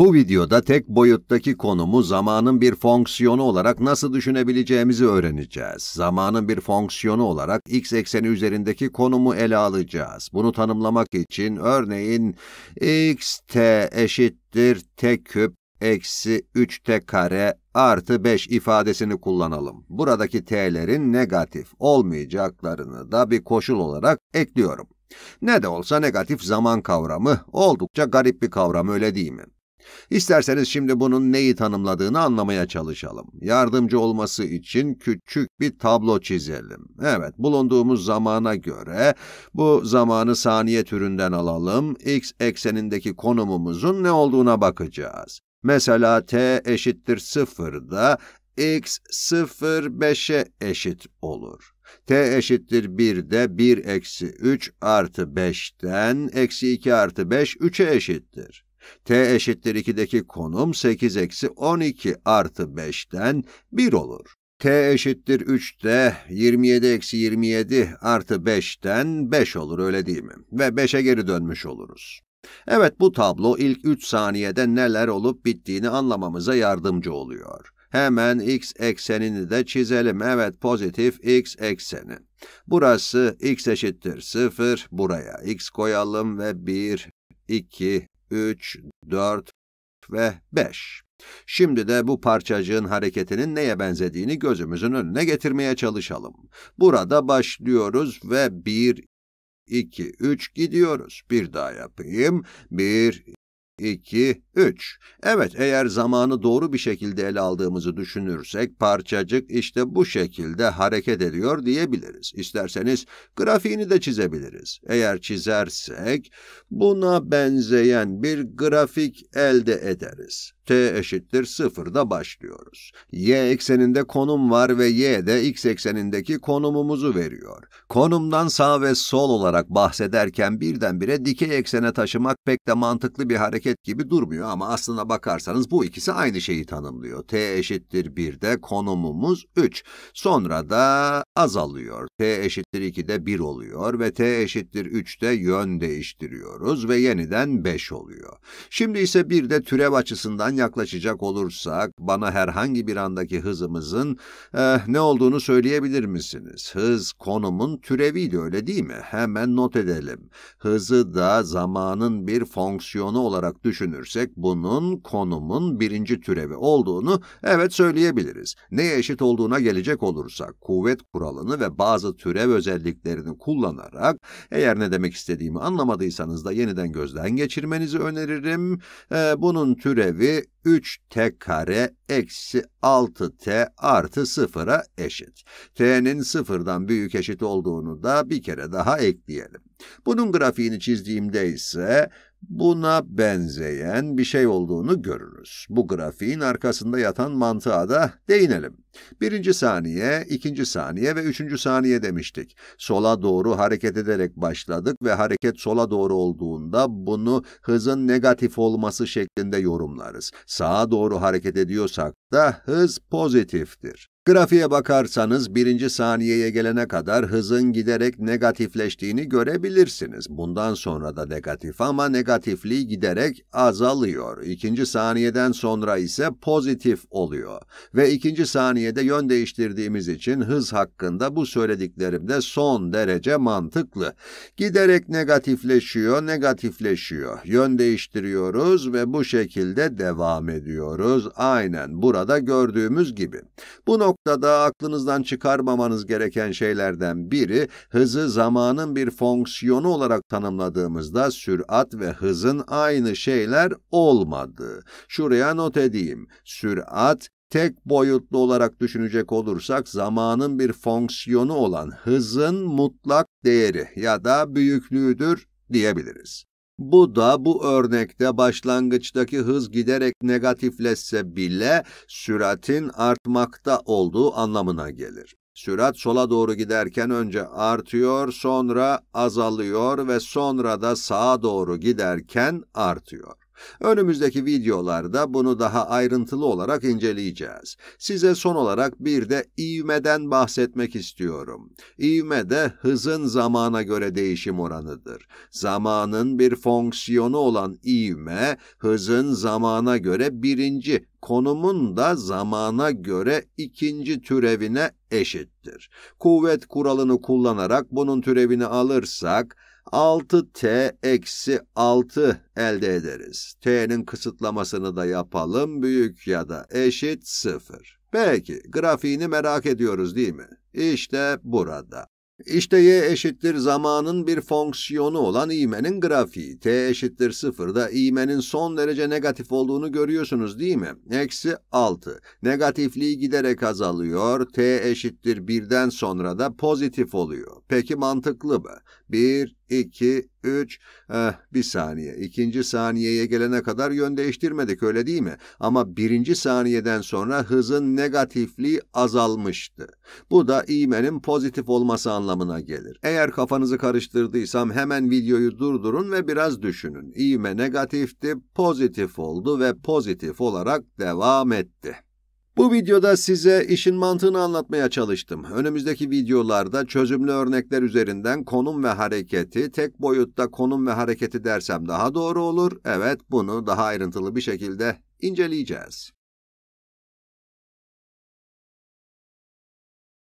Bu videoda tek boyuttaki konumu zamanın bir fonksiyonu olarak nasıl düşünebileceğimizi öğreneceğiz. Zamanın bir fonksiyonu olarak x ekseni üzerindeki konumu ele alacağız. Bunu tanımlamak için örneğin x t eşittir t küp eksi 3t kare artı 5 ifadesini kullanalım. Buradaki t'lerin negatif olmayacaklarını da bir koşul olarak ekliyorum. Ne de olsa negatif zaman kavramı oldukça garip bir kavram öyle değil mi? İsterseniz şimdi bunun neyi tanımladığını anlamaya çalışalım. Yardımcı olması için küçük bir tablo çizelim. Evet, bulunduğumuz zamana göre bu zamanı saniye türünden alalım. X eksenindeki konumumuzun ne olduğuna bakacağız. Mesela t eşittir 0'da x 0 5'e eşit olur. t eşittir 1'de 1 eksi 3 artı 5'ten eksi 2 artı 5 3'e eşittir t eşittir 2'deki konum 8 eksi 12 artı 5'ten 1 olur. t eşittir 3'te 27 eksi 27 artı 5'ten 5 olur öyle değil mi? Ve 5'e geri dönmüş oluruz. Evet bu tablo ilk 3 saniyede neler olup bittiğini anlamamıza yardımcı oluyor. Hemen x eksenini de çizelim. Evet pozitif x ekseni. Burası x eşittir 0. Buraya x koyalım ve 1, 2, 3, 4 ve 5. Şimdi de bu parçacığın hareketinin neye benzediğini gözümüzün önüne getirmeye çalışalım. Burada başlıyoruz ve 1, 2, 3 gidiyoruz. Bir daha yapayım. 1, 2, 3. Evet eğer zamanı doğru bir şekilde ele aldığımızı düşünürsek parçacık işte bu şekilde hareket ediyor diyebiliriz. İsterseniz grafiğini de çizebiliriz. Eğer çizersek buna benzeyen bir grafik elde ederiz t eşittir 0'da başlıyoruz. y ekseninde konum var ve y de x eksenindeki konumumuzu veriyor. Konumdan sağ ve sol olarak bahsederken birdenbire dikey eksene taşımak pek de mantıklı bir hareket gibi durmuyor ama aslına bakarsanız bu ikisi aynı şeyi tanımlıyor. t eşittir 1'de konumumuz 3. Sonra da azalıyor. t eşittir 2'de 1 oluyor ve t eşittir 3'te yön değiştiriyoruz ve yeniden 5 oluyor. Şimdi ise bir de türev açısından yaklaşacak olursak bana herhangi bir andaki hızımızın eh, ne olduğunu söyleyebilir misiniz? Hız konumun türeviydi öyle değil mi? Hemen not edelim. Hızı da zamanın bir fonksiyonu olarak düşünürsek bunun konumun birinci türevi olduğunu evet söyleyebiliriz. Neye eşit olduğuna gelecek olursak kuvvet kuralını ve bazı türev özelliklerini kullanarak eğer ne demek istediğimi anlamadıysanız da yeniden gözden geçirmenizi öneririm. Ee, bunun türevi 3t kare eksi 6t artı 0'a eşit. t'nin 0'dan büyük eşit olduğunu da bir kere daha ekleyelim. Bunun grafiğini çizdiğimde ise buna benzeyen bir şey olduğunu görürüz. Bu grafiğin arkasında yatan mantığa da değinelim. Birinci saniye, ikinci saniye ve üçüncü saniye demiştik. Sola doğru hareket ederek başladık ve hareket sola doğru olduğunda bunu hızın negatif olması şeklinde yorumlarız. Sağa doğru hareket ediyorsak da hız pozitiftir. Grafiğe bakarsanız birinci saniyeye gelene kadar hızın giderek negatifleştiğini görebilirsiniz. Bundan sonra da negatif ama negatifliği giderek azalıyor. İkinci saniyeden sonra ise pozitif oluyor. Ve ikinci saniye saniyede yön değiştirdiğimiz için hız hakkında bu söylediklerim de son derece mantıklı. Giderek negatifleşiyor, negatifleşiyor. Yön değiştiriyoruz ve bu şekilde devam ediyoruz. Aynen burada gördüğümüz gibi. Bu noktada aklınızdan çıkarmamanız gereken şeylerden biri hızı zamanın bir fonksiyonu olarak tanımladığımızda sürat ve hızın aynı şeyler olmadığı. Şuraya not edeyim. Sürat tek boyutlu olarak düşünecek olursak zamanın bir fonksiyonu olan hızın mutlak değeri ya da büyüklüğüdür diyebiliriz. Bu da bu örnekte başlangıçtaki hız giderek negatifleşse bile süratin artmakta olduğu anlamına gelir. Sürat sola doğru giderken önce artıyor, sonra azalıyor ve sonra da sağa doğru giderken artıyor. Önümüzdeki videolarda bunu daha ayrıntılı olarak inceleyeceğiz. Size son olarak bir de ivmeden bahsetmek istiyorum. İvme de hızın zamana göre değişim oranıdır. Zamanın bir fonksiyonu olan ivme, hızın zamana göre birinci, konumun da zamana göre ikinci türevine eşittir. Kuvvet kuralını kullanarak bunun türevini alırsak, 6t eksi 6 elde ederiz. t'nin kısıtlamasını da yapalım. Büyük ya da eşit 0. Peki, grafiğini merak ediyoruz değil mi? İşte burada. İşte y eşittir zamanın bir fonksiyonu olan iğmenin grafiği. t eşittir sıfırda iğmenin son derece negatif olduğunu görüyorsunuz değil mi? Eksi 6. Negatifliği giderek azalıyor. t eşittir birden sonra da pozitif oluyor. Peki mantıklı mı? 1, 2, 3, eh, bir saniye. İkinci saniyeye gelene kadar yön değiştirmedik öyle değil mi? Ama birinci saniyeden sonra hızın negatifliği azalmıştı. Bu da iğmenin pozitif olması anlamına gelir. Eğer kafanızı karıştırdıysam hemen videoyu durdurun ve biraz düşünün. İğme negatifti, pozitif oldu ve pozitif olarak devam etti. Bu videoda size işin mantığını anlatmaya çalıştım. Önümüzdeki videolarda çözümlü örnekler üzerinden konum ve hareketi, tek boyutta konum ve hareketi dersem daha doğru olur. Evet, bunu daha ayrıntılı bir şekilde inceleyeceğiz.